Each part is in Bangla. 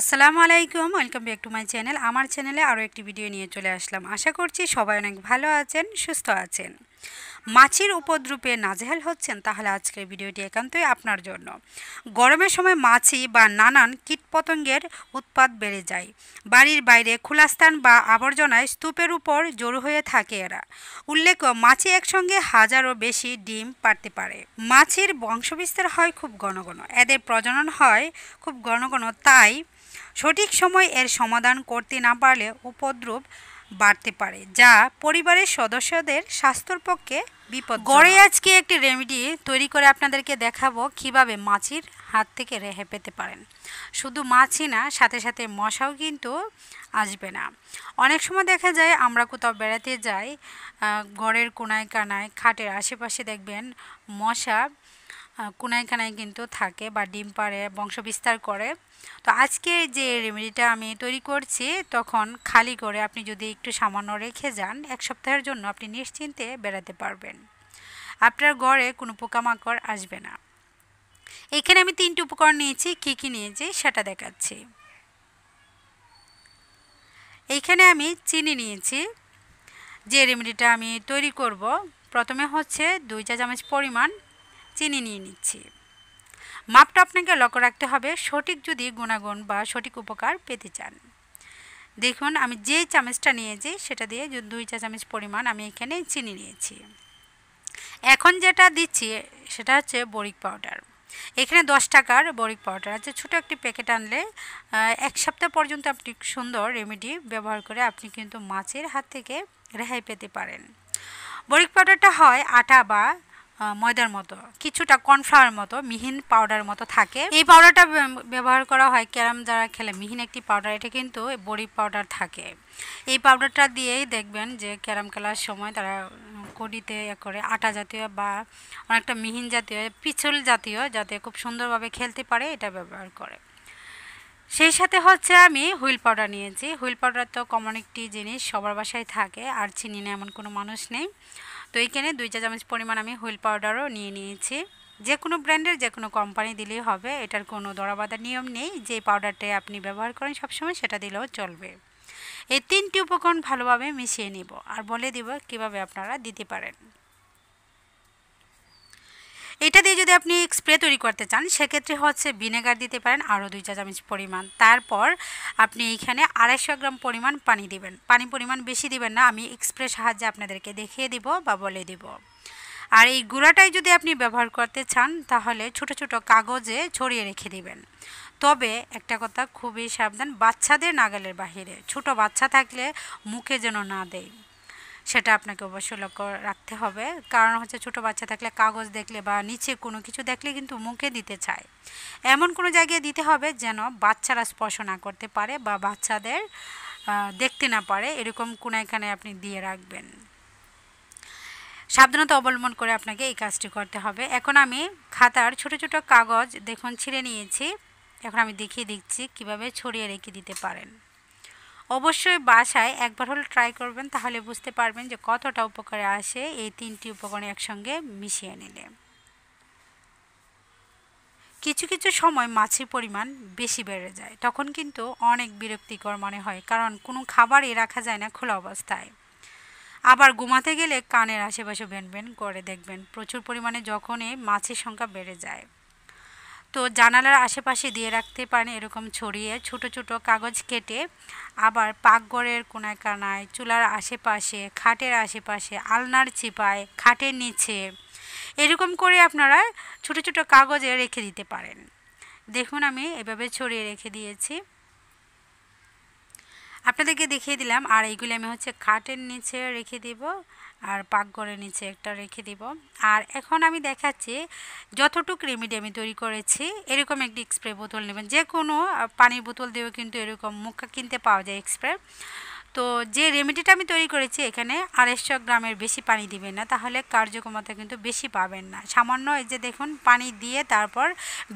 আসসালামু আলাইকুম welcome back to my channel আমার চ্যানেলে আরও একটি ভিডিও নিয়ে চলে আসলাম আশা করছি সবাই অনেক ভালো আছেন সুস্থ আছেন মাছির উপদ্রুপে নাজেহাল হচ্ছেন তাহলে আজকের ভিডিওটি একান্তই আপনার জন্য গরমের সময় মাছি বা নানান কীটপতঙ্গের উৎপাদ বেড়ে যায় বাড়ির বাইরে খোলা স্থান বা আবর্জনায় স্তূপের উপর জড়ো হয়ে থাকে এরা উল্লেখ্য মাছি একসঙ্গে হাজারও বেশি ডিম পারতে পারে মাছির বংশবিস্তার হয় খুব ঘন ঘন এদের প্রজনন হয় খুব ঘন ঘন তাই সঠিক সময় এর সমাধান করতে না পারলে উপদ্রব বাড়তে পারে যা পরিবারের সদস্যদের স্বাস্থ্যর পক্ষে বিপদ গড়ে আজকে একটি রেমেডি তৈরি করে আপনাদেরকে দেখাবো কিভাবে মাছির হাত থেকে রেহে পেতে পারেন শুধু মাছি না সাথে সাথে মশাও কিন্তু আসবে না অনেক সময় দেখা যায় আমরা কোথাও বেড়াতে যাই ঘরের কোনায় কানায় খাটের আশেপাশে দেখবেন মশা কোনায় কানায় কিন্তু থাকে বা ডিম পারে বংশবিস্তার করে তো আজকে যে রেমেডিটা আমি তৈরি করছি তখন খালি করে আপনি যদি একটু সামান্য রেখে যান এক সপ্তাহের জন্য আপনি নিশ্চিন্তে বেড়াতে পারবেন আপনার গড়ে কোনো পোকামাকড় আসবে না এখানে আমি তিনটি উপকরণ নিয়েছি কী কী নিয়েছি সেটা দেখাচ্ছি এইখানে আমি চিনি নিয়েছি যে রেমেডিটা আমি তৈরি করব প্রথমে হচ্ছে দুই চা চামচ পরিমাণ চিনি নিয়ে নিচ্ছি মাপটা আপনাকে লক্ষ্য রাখতে হবে সঠিক যদি গুণাগুণ বা সঠিক উপকার পেতে চান দেখুন আমি যে চামচটা নিয়েছি সেটা দিয়ে দুই চা চামচ পরিমাণ আমি এখানে চিনি নিয়েছি এখন যেটা দিচ্ছি সেটা হচ্ছে বরিক পাউডার এখানে দশ টাকার বরিক পাউডার আছে ছোটো একটি প্যাকেট আনলে এক সপ্তাহ পর্যন্ত আপনি সুন্দর রেমেডি ব্যবহার করে আপনি কিন্তু মাছের হাত থেকে রেহাই পেতে পারেন বরিক পাউডারটা হয় আটা বা ময়দার মতো কিছুটা কর্নফ্লাওয়ার মতো মিহিন পাউডার মতো থাকে এই পাউডারটা ব্যবহার করা হয় ক্যারাম যারা খেলে মিহিন একটি পাউডার এটা কিন্তু বড়ি পাউডার থাকে এই পাউডারটা দিয়েই দেখবেন যে ক্যারাম খেলার সময় তারা কড়িতে ইয়ে করে আটা জাতীয় বা অনেকটা মিহিন জাতীয় পিছল জাতীয় যাতে খুব সুন্দরভাবে খেলতে পারে এটা ব্যবহার করে সেই সাথে হচ্ছে আমি হুইল পাউডার নিয়েছি হুইল পাউডার তো কমন একটি জিনিস সবার বাসায় থাকে আর চিনি না এমন কোনো মানুষ নেই তো এইখানে দুই চা চামচ পরিমাণ আমি হুইল পাউডারও নিয়ে নিয়েছি যে কোনো ব্র্যান্ডের যে কোনো কোম্পানি দিলেই হবে এটার কোনো দরাবাদার নিয়ম নেই যে পাউডারটা আপনি ব্যবহার করেন সবসময় সেটা দিলেও চলবে এই তিনটি উপকরণ ভালোভাবে মিশিয়ে নিব আর বলে দিব কিভাবে আপনারা দিতে পারেন এটা দিয়ে যদি আপনি স্প্রে তৈরি করতে চান সেক্ষেত্রে হচ্ছে ভিনেগার দিতে পারেন আরও দুই চা চামচ পরিমাণ তারপর আপনি এইখানে আড়াইশো গ্রাম পরিমাণ পানি দিবেন পানি পরিমাণ বেশি দিবেন না আমি এক্সপ্রে সাহায্যে আপনাদেরকে দেখিয়ে দিব বা বলে দিব আর এই গুঁড়াটাই যদি আপনি ব্যবহার করতে চান তাহলে ছোট ছোট কাগজে ছড়িয়ে রেখে দিবেন তবে একটা কথা খুবই সাবধান বাচ্চাদের নাগালের বাহিরে ছোট বাচ্চা থাকলে মুখে যেন না দেয় সেটা আপনাকে অবশ্যই লক্ষ্য রাখতে হবে কারণ হচ্ছে ছোট বাচ্চা থাকলে কাগজ দেখলে বা নিচে কোনো কিছু দেখলে কিন্তু মুখে দিতে চায় এমন কোনো জায়গায় দিতে হবে যেন বাচ্চারা স্পর্শ না করতে পারে বা বাচ্চাদের দেখতে না পারে এরকম কোনো এখানে আপনি দিয়ে রাখবেন সাবধানতা অবলম্বন করে আপনাকে এই কাজটি করতে হবে এখন আমি খাতার ছোট ছোট কাগজ দেখুন ছিঁড়ে নিয়েছি এখন আমি দেখিয়ে দিচ্ছি কিভাবে ছড়িয়ে রেখে দিতে পারেন অবশ্যই বাসায় একবার হলে ট্রাই করবেন তাহলে বুঝতে পারবেন যে কতটা উপকারে আসে এই তিনটি উপকরণ একসঙ্গে মিশিয়ে নিলে কিছু কিছু সময় মাছের পরিমাণ বেশি বেড়ে যায় তখন কিন্তু অনেক বিরক্তিকর মনে হয় কারণ কোনো খাবারই রাখা যায় না খোলা অবস্থায় আবার ঘুমাতে গেলে কানের আশেপাশে বেনবেন করে দেখবেন প্রচুর পরিমাণে যখনই মাছের সংখ্যা বেড়ে যায় তো জানালার আশেপাশে দিয়ে রাখতে পারেন এরকম ছড়িয়ে ছোট ছোট কাগজ কেটে আবার পাকঘরের কোনায় কানায় চুলার আশেপাশে খাটের আশেপাশে আলনার চিপায় খাটের নিচে এরকম করে আপনারা ছোট ছোট কাগজে রেখে দিতে পারেন দেখুন আমি এভাবে ছড়িয়ে রেখে দিয়েছি আপনাদেরকে দেখিয়ে দিলাম আর এইগুলি আমি হচ্ছে খাটের নিচে রেখে দিব আর পাকঘরের নিচে একটা রেখে দিব আর এখন আমি দেখাচ্ছি যতটুক রেমিডি আমি তৈরি করেছি এরকম একটি স্প্রে বোতল নেবেন যে কোনো পানির বোতল দিয়েও কিন্তু এরকম মুখা কিনতে পাওয়া যায় স্প্রে তো যে রেমেডিটা আমি তৈরি করেছি এখানে আড়াইশো গ্রামের বেশি পানি দিবেন না তাহলে কার্যক্ষমতা কিন্তু বেশি পাবেন না সামান্য এই যে দেখুন পানি দিয়ে তারপর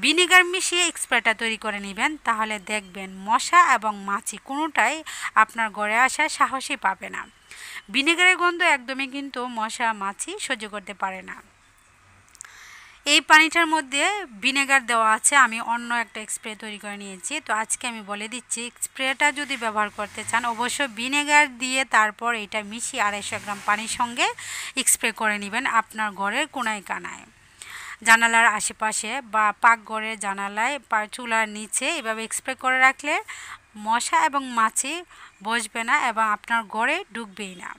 ভিনেগার মিশিয়ে এক্সপ্রেটা তৈরি করে নেবেন তাহলে দেখবেন মশা এবং মাছি কোনোটাই আপনার গড়ে আসার সাহসই পাবে না ভিনেগারের গন্ধ একদমই কিন্তু মশা মাছি সহ্য করতে পারে না এই পানিটার মধ্যে ভিনেগার দেওয়া আছে আমি অন্য একটা স্প্রে তৈরি করে নিয়েছি তো আজকে আমি বলে দিচ্ছি স্প্রেটা যদি ব্যবহার করতে চান অবশ্য ভিনেগার দিয়ে তারপর এটা মিশিয়ে আড়াইশো গ্রাম পানির সঙ্গে স্প্রে করে নেবেন আপনার ঘরের কোনায় কানায় জানালার আশেপাশে বা পাকঘরের জানালায় বা চুলার নিচে এভাবে স্প্রে করে রাখলে মশা এবং মাছি বসবে না এবং আপনার ঘরে ঢুকবেই না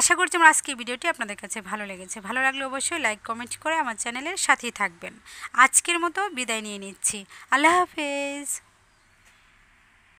আশা করছি আমার আজকে ভিডিওটি আপনাদের কাছে ভালো লেগেছে ভালো লাগলে অবশ্যই লাইক কমেন্ট করে আমার চ্যানেলের সাথেই থাকবেন আজকের মতো বিদায় নিয়ে নিচ্ছি আল্লাহ হাফেজ